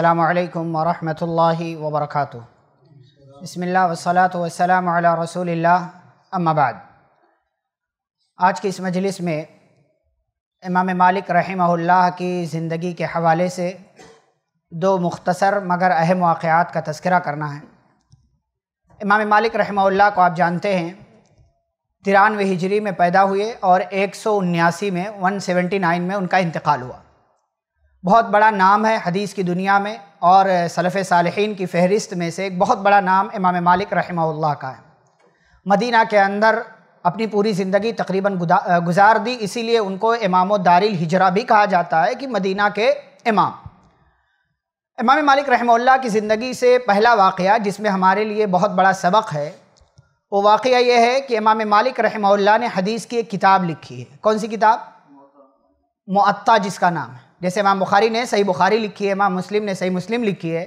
अल्लाम वरहमल वबरक बसमिल्ल वसलात वसलाम रसूल अम्माबाद आज की इस मजलिस में इमाम मालिक रहमहुल्लाह की ज़िंदगी के हवाले से दो मुख्तसर मगर अहम वाक़ात का तस्करा करना है इमाम मालिक रहमहुल्लाह को आप जानते हैं तिरानवे हिजरी में पैदा हुए और एक सौ उन्यासी में वन सेवेंटी नाइन में उनका इंतकाल हुआ बहुत बड़ा नाम है हदीस की दुनिया में और सलफ़ सालहीन की फहरिस्त में से एक बहुत बड़ा नाम इमाम मालिक रहमा का है मदीना के अंदर अपनी पूरी ज़िंदगी तकरीबन गुजार दी इसीलिए उनको इमाम दारिल हिजरा भी कहा जाता है कि मदीना के इमाम इमाम मालिक रहमल्ला की ज़िंदगी से पहला वाक़ जिसमें हमारे लिए बहुत बड़ा सबक है वो वाक़ यह है कि इमाम मालिक रहमल्ला ने हदीस की एक किताब लिखी है कौन सी किताब मुअत्ता जिसका नाम है जैसे इमाम बुखारी ने सही बुखारी लिखी है इमाम मुस्लिम ने सही मुस्लिम लिखी है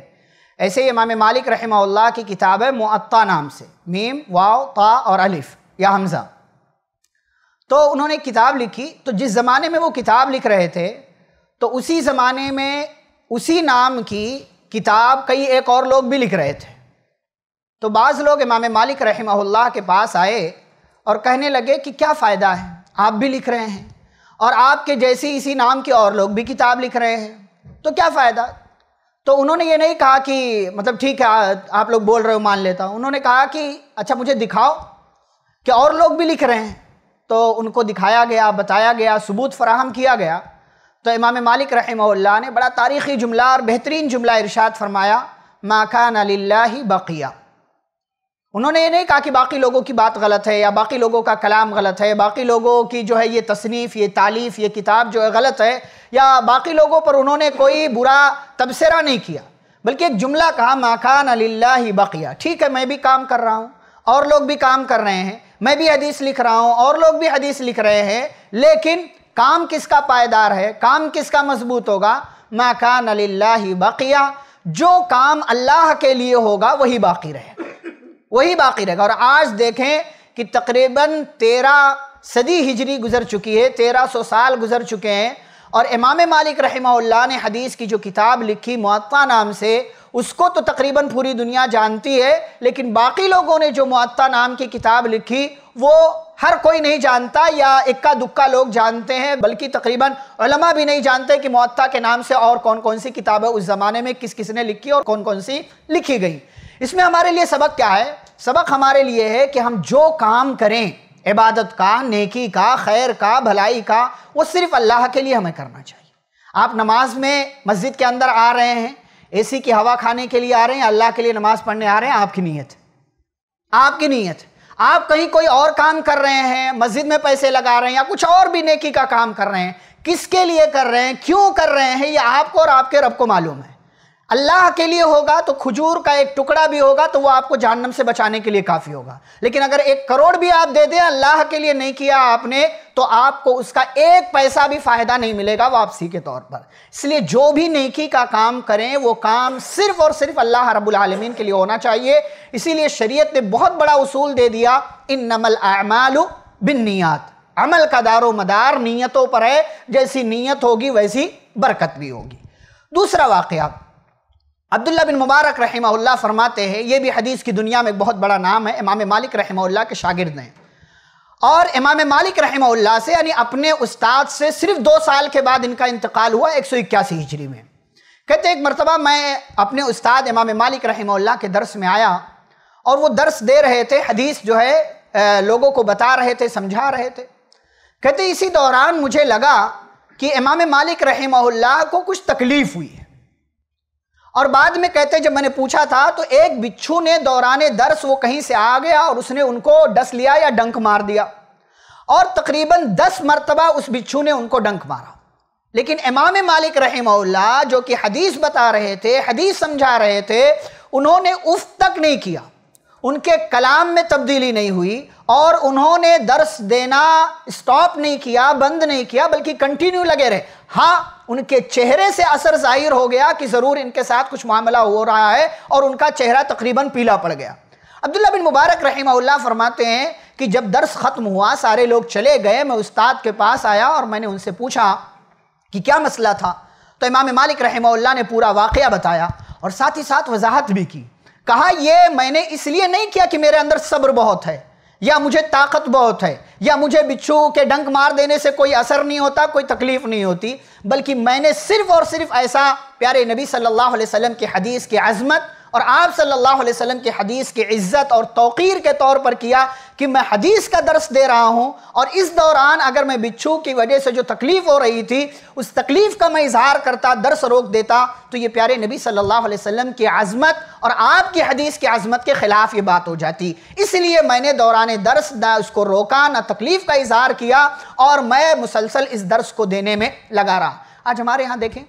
ऐसे ही इमाम मालिक रहमल्ला की किताब है मुअत्ता नाम से मीम वाव ता और अलिफ या हमज़ा तो उन्होंने किताब लिखी तो जिस ज़माने में वो किताब लिख रहे थे तो उसी ज़माने में उसी नाम की किताब कई एक और लोग भी लिख रहे थे तो बाज़ लोग इमाम मालिक रहमल्ला के पास आए और कहने लगे कि क्या फ़ायदा है आप भी लिख रहे हैं और आपके जैसी इसी नाम के और लोग भी किताब लिख रहे हैं तो क्या फ़ायदा तो उन्होंने ये नहीं कहा कि मतलब ठीक है आप लोग बोल रहे हो मान लेता हूँ उन्होंने कहा कि अच्छा मुझे दिखाओ कि और लोग भी लिख रहे हैं तो उनको दिखाया गया बताया गया सबूत फराहम किया गया तो इमाम मालिक रहमल्ला ने बड़ा तारीख़ी जुमला और बेहतरीन जुमला इरशाद फरमाया माकान अल्ला बकिया उन्होंने ये नहीं कहा कि बाकी लोगों की बात गलत है या बाकी लोगों का कलाम गलत है बाकी लोगों की जो है ये तसनीफ़ ये तालीफ़ ये किताब जो है गलत है या बाकी लोगों पर उन्होंने कोई बुरा तबसरा नहीं किया बल्कि एक जुमला कहा माकान अल्लाह बकिया ठीक है मैं भी काम कर रहा हूँ और लोग भी काम कर रहे हैं मैं भी हदीस लिख रहा हूँ और लोग भी हदीस लिख रहे हैं लेकिन काम किसका पायदार है काम किसका मजबूत होगा माकान अल्लाह बकिया जो काम अल्लाह के लिए होगा वही बाकी रहेगा वही बाकी रहेगा और आज देखें कि तकरीबन तेरह सदी हिजरी गुजर चुकी है तेरह सौ साल गुजर चुके हैं और इमाम मालिक रहमा ने हदीस की जो किताब लिखी मुआत्ता नाम से उसको तो तकरीबन पूरी दुनिया जानती है लेकिन बाकी लोगों ने जो मुआत्ता नाम की किताब लिखी वो हर कोई नहीं जानता या इक्का दुक्का लोग जानते हैं बल्कि तकरीबन उलमा भी नहीं जानते कि मुआत्ता के नाम से और कौन कौन सी किताबें उस ज़माने में किस किसने लिखी और कौन कौन सी लिखी गई इसमें हमारे लिए सबक क्या है सबक हमारे लिए है कि हम जो काम करें इबादत का नेकी का खैर का भलाई का वो सिर्फ अल्लाह के लिए हमें करना चाहिए आप नमाज में मस्जिद के अंदर आ रहे हैं एसी की हवा खाने के लिए आ रहे हैं अल्लाह के लिए नमाज पढ़ने आ रहे हैं आपकी नीयत आपकी नीयत आप कहीं कोई और काम कर रहे हैं मस्जिद में पैसे लगा रहे हैं या कुछ और भी नेकी का काम कर रहे हैं किसके लिए कर रहे हैं क्यों कर रहे हैं ये आपको और आपके रब को मालूम है अल्लाह के लिए होगा तो खजूर का एक टुकड़ा भी होगा तो वो आपको जहन्नम से बचाने के लिए काफ़ी होगा लेकिन अगर एक करोड़ भी आप दे दें अल्लाह के लिए नहीं किया आपने तो आपको उसका एक पैसा भी फ़ायदा नहीं मिलेगा वापसी के तौर पर इसलिए जो भी नेकी का काम करें वो काम सिर्फ और सिर्फ अल्लाह रब्बुल आलमीन के लिए होना चाहिए इसीलिए शरीयत ने बहुत बड़ा उसूल दे दिया इन नमल आमालू बिन नियात अमल का दारो मदार नीयतों पर है जैसी नीयत होगी वैसी बरकत भी होगी दूसरा वाक़ अब्दुल्ला बिन मुबारक रहमा फरमाते हैं ये भी हदीस की दुनिया में एक बहुत बड़ा नाम है इमाम मालिक रहमा के शागिर्द हैं और इमाम मालिक रहमा से यानी अपने उस्ताद से सिर्फ दो साल के बाद इनका इंतकाल हुआ एक सौ इक्यासी हिजरी में कहते एक मरतबा मैं अपने उस्ताद इमाम मालिक रहमा के दर्स में आया और वो दर्स दे रहे थे हदीस जो है लोगों को बता रहे थे समझा रहे थे कहते इसी दौरान मुझे लगा कि इमाम मालिक रहमा को कुछ तकलीफ़ हुई है और बाद में कहते जब मैंने पूछा था तो एक बिच्छू ने दौरान दर्स वो कहीं से आ गया और उसने उनको डस लिया या डंक मार दिया और तकरीबन दस मरतबा उस बिच्छू ने उनको डंक मारा लेकिन इमाम मालिक रहमल्ला जो कि हदीस बता रहे थे हदीस समझा रहे थे उन्होंने उफ तक नहीं किया उनके कलाम में तब्दीली नहीं हुई और उन्होंने दर्स देना स्टॉप नहीं किया बंद नहीं किया बल्कि कंटिन्यू लगे रहे हाँ उनके चेहरे से असर जाहिर हो गया कि ज़रूर इनके साथ कुछ मामला हो रहा है और उनका चेहरा तकरीबन पीला पड़ गया अब्दुल्ला बिन मुबारक रहीमल्ला फरमाते हैं कि जब दर्स ख़त्म हुआ सारे लोग चले गए मैं उस्ताद के पास आया और मैंने उनसे पूछा कि क्या मसला था तो इमाम मालिक रहीमल्ला ने पूरा वाक़ बताया और साथ ही साथ वजाहत भी की कहा यह मैंने इसलिए नहीं किया कि मेरे अंदर सब्र बहुत है या मुझे ताकत बहुत है या मुझे बिच्छू के डंक मार देने से कोई असर नहीं होता कोई तकलीफ नहीं होती बल्कि मैंने सिर्फ और सिर्फ ऐसा प्यारे नबी सल्लल्लाहु अलैहि वसल्लम के हदीस की अजमत और आप सल्लल्लाहु अलैहि वसल्लम की हदीस की इज्जत और तौकीर के तौर पर किया कि मैं हदीस का दर्स दे रहा हूँ और इस दौरान अगर मैं बिच्छू की वजह से जो तकलीफ़ हो रही थी उस तकलीफ़ का मैं इजहार करता दर्स रोक देता तो ये प्यारे नबी सल्लल्लाहु अलैहि वसल्लम की आज़मत और आपकी हदीस की आज़मत के ख़िलाफ़ ये बात हो जाती इसलिए मैंने दौरान दर्स ना उसको रोका ना तकलीफ़ का इजहार किया और मैं मुसलसल इस दर्स को देने में लगा रहा आज हमारे यहाँ देखें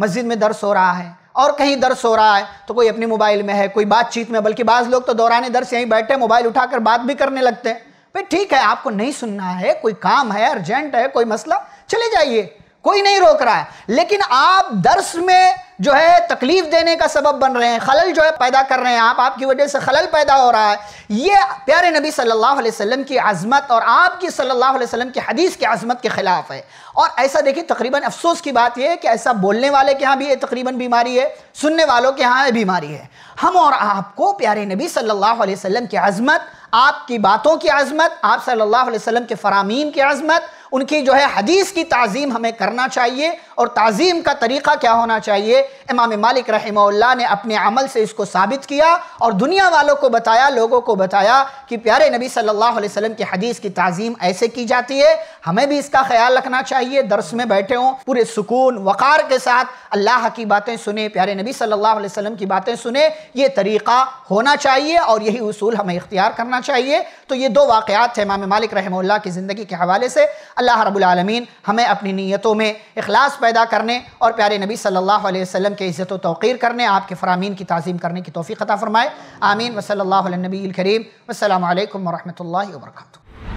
मस्जिद में दर्स हो रहा है और कहीं दर्स हो रहा है तो कोई अपने मोबाइल में है कोई बातचीत में बल्कि बाज़ लोग तो दौरान दर्श यहीं बैठे मोबाइल उठाकर बात भी करने लगते हैं भाई ठीक है आपको नहीं सुनना है कोई काम है अर्जेंट है कोई मसला चले जाइए कोई नहीं रोक रहा है लेकिन आप दर्श में जो है तकलीफ देने का सबब बन रहे हैं खलल जो है पैदा कर रहे हैं आप आपकी वजह से खलल पैदा हो रहा है ये प्यारे नबी सल्लल्लाहु अलैहि वसल्लम की आज़मत और आपकी सल्लल्लाहु अलैहि वसल्लम की हदीस की आज़मत के ख़िलाफ़ है और ऐसा देखिए तकरीबन अफसोस की बात यह है कि ऐसा बोलने वाले के यहाँ भी ये तकरीबन बीमारी है सुनने वालों के यहाँ बीमारी है हम और आपको प्यारे नबी सल्लल्लाहु अलैहि वसल्लम की आज़मत आपकी बातों की आज़मत आप सल्लल्लाहु अलैहि वसल्लम के फरामीन की आज़मत उनकी जो है हदीस की तज़ीम हमें करना चाहिए और तज़ीम का तरीक़ा क्या होना चाहिए इमाम मालिक रहमल्ला ने अपने अमल से इसको साबित किया और दुनिया वालों को बताया लोगों को बताया कि प्यारे नबी सल्लल्लाहु अलैहि वसल्लम की हदीस की तज़ीम ऐसे की जाती है हमें भी इसका ख्याल रखना चाहिए दरस में बैठे हों पूरे सुकून वक़ार के साथ अल्लाह की बातें सुने प्यारे नबी सल्लल्लाहु अलैहि वसल्लम की बातें सुने ये तरीक़ा होना चाहिए और यही उसूल हमें इख्तियार करना चाहिए तो ये दो वाक़ात थे इमाम मालिक रहमल्ला की ज़िंदगी के हवाले से अल्लाह रबालमीन हमें अपनी नीयतों में अखलास पैदा करने और प्यारे नबी सल्लल्लाहु अलैहि वसल्लम के इज़्ज़त तौक़ीर करने आपके फ़रामीन की तज़ीम करने की तोफ़ी ख़ता फ़रमाए आमीन वसल नबी करीम अल्लाम वरहमल वर्का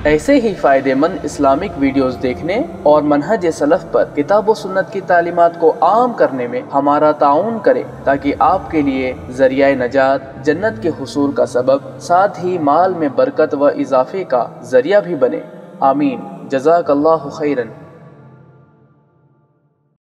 ऐसे ही फ़ायदेमंद इस्लामिक वीडियोस देखने और मनहज सलफ़ पर किताब सुन्नत की तालीमत को आम करने में हमारा ताउन करें ताकि आपके लिए जरिया नजात जन्नत के हसूल का सबब साथ ही माल में बरकत व इजाफे का जरिया भी बने आमीन जजाक खैरन